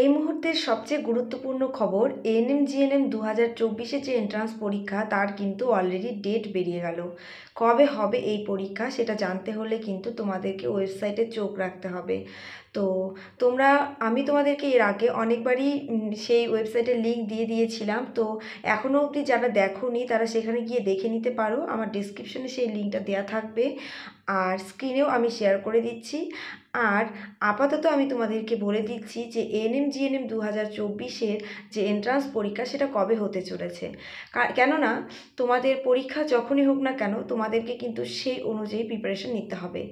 এই মুহূর্তের সবচেয়ে গুরুত্বপূর্ণ খবর এএনএম জিএনএম দু হাজার চব্বিশে যে এন্ট্রান্স পরীক্ষা তার কিন্তু অলরেডি ডেট বেরিয়ে গেল কবে হবে এই পরীক্ষা সেটা জানতে হলে কিন্তু তোমাদেরকে ওয়েবসাইটে চোখ রাখতে হবে তো তোমরা আমি তোমাদেরকে এর আগে অনেকবারই সেই ওয়েবসাইটের লিঙ্ক দিয়ে দিয়েছিলাম তো এখনও অবধি যারা দেখোনি তারা সেখানে গিয়ে দেখে নিতে পারো আমার ডিসক্রিপশনে সেই লিঙ্কটা দেওয়া থাকবে আর স্ক্রিনেও আমি শেয়ার করে দিচ্ছি আর আপাতত আমি তোমাদেরকে বলে দিচ্ছি যে এনএম জিএনএম দু হাজার চব্বিশের যে এন্ট্রান্স পরীক্ষা সেটা কবে হতে চলেছে কেননা তোমাদের পরীক্ষা যখনই হোক না কেন তোমাদেরকে কিন্তু সেই অনুযায়ী প্রিপারেশন নিতে হবে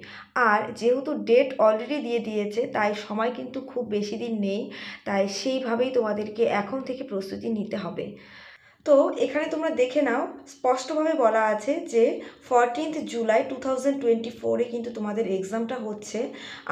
আর যেহেতু ডেট অলরেডি দিয়ে দিয়েছে তাই সময় কিন্তু খুব বেশি দিন নেই তাই সেইভাবেই তোমাদেরকে এখন থেকে প্রস্তুতি নিতে হবে তো এখানে তোমরা দেখে নাও স্পষ্টভাবে বলা আছে যে fourteenth July two thousand twenty ফোরে কিন্তু তোমাদের এক্সামটা হচ্ছে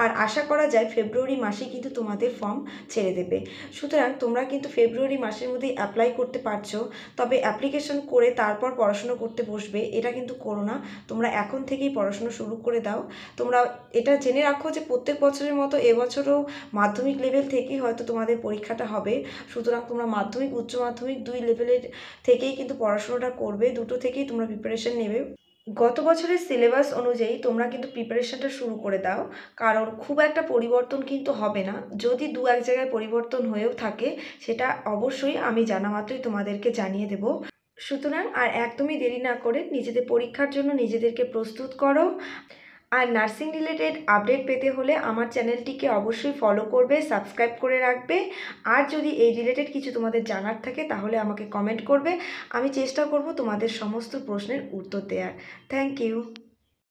আর আশা করা যায় ফেব্রুয়ারি মাসে কিন্তু তোমাদের ফর্ম ছেড়ে দেবে সুতরাং তোমরা কিন্তু ফেব্রুয়ারি মাসের মধ্যেই অ্যাপ্লাই করতে পারছো তবে অ্যাপ্লিকেশন করে তারপর পড়াশুনো করতে বসবে এটা কিন্তু করো না তোমরা এখন থেকেই পড়াশুনো শুরু করে দাও তোমরা এটা জেনে রাখো যে প্রত্যেক বছরের মতো এবছরও মাধ্যমিক লেভেল থেকেই হয়তো তোমাদের পরীক্ষাটা হবে সুতরাং তোমরা মাধ্যমিক উচ্চ মাধ্যমিক দুই লেভেলের থেকেই কিন্তু পড়াশোনাটা করবে দুটো থেকেই তোমরা প্রিপারেশান নেবে গত বছরের সিলেবাস অনুযায়ী তোমরা কিন্তু প্রিপারেশানটা শুরু করে দাও কারণ খুব একটা পরিবর্তন কিন্তু হবে না যদি দু এক জায়গায় পরিবর্তন হয়েও থাকে সেটা অবশ্যই আমি জানা মাত্রই তোমাদেরকে জানিয়ে দেব সুতরাং আর একদমই দেরি না করে নিজেদের পরীক্ষার জন্য নিজেদেরকে প্রস্তুত করো আর নার্সিং রিলেটেড আপডেট পেতে হলে আমার চ্যানেলটিকে অবশ্যই ফলো করবে সাবস্ক্রাইব করে রাখবে আর যদি এই রিলেটেড কিছু তোমাদের জানার থাকে তাহলে আমাকে কমেন্ট করবে আমি চেষ্টা করব তোমাদের সমস্ত প্রশ্নের উত্তর দেওয়ার থ্যাংক ইউ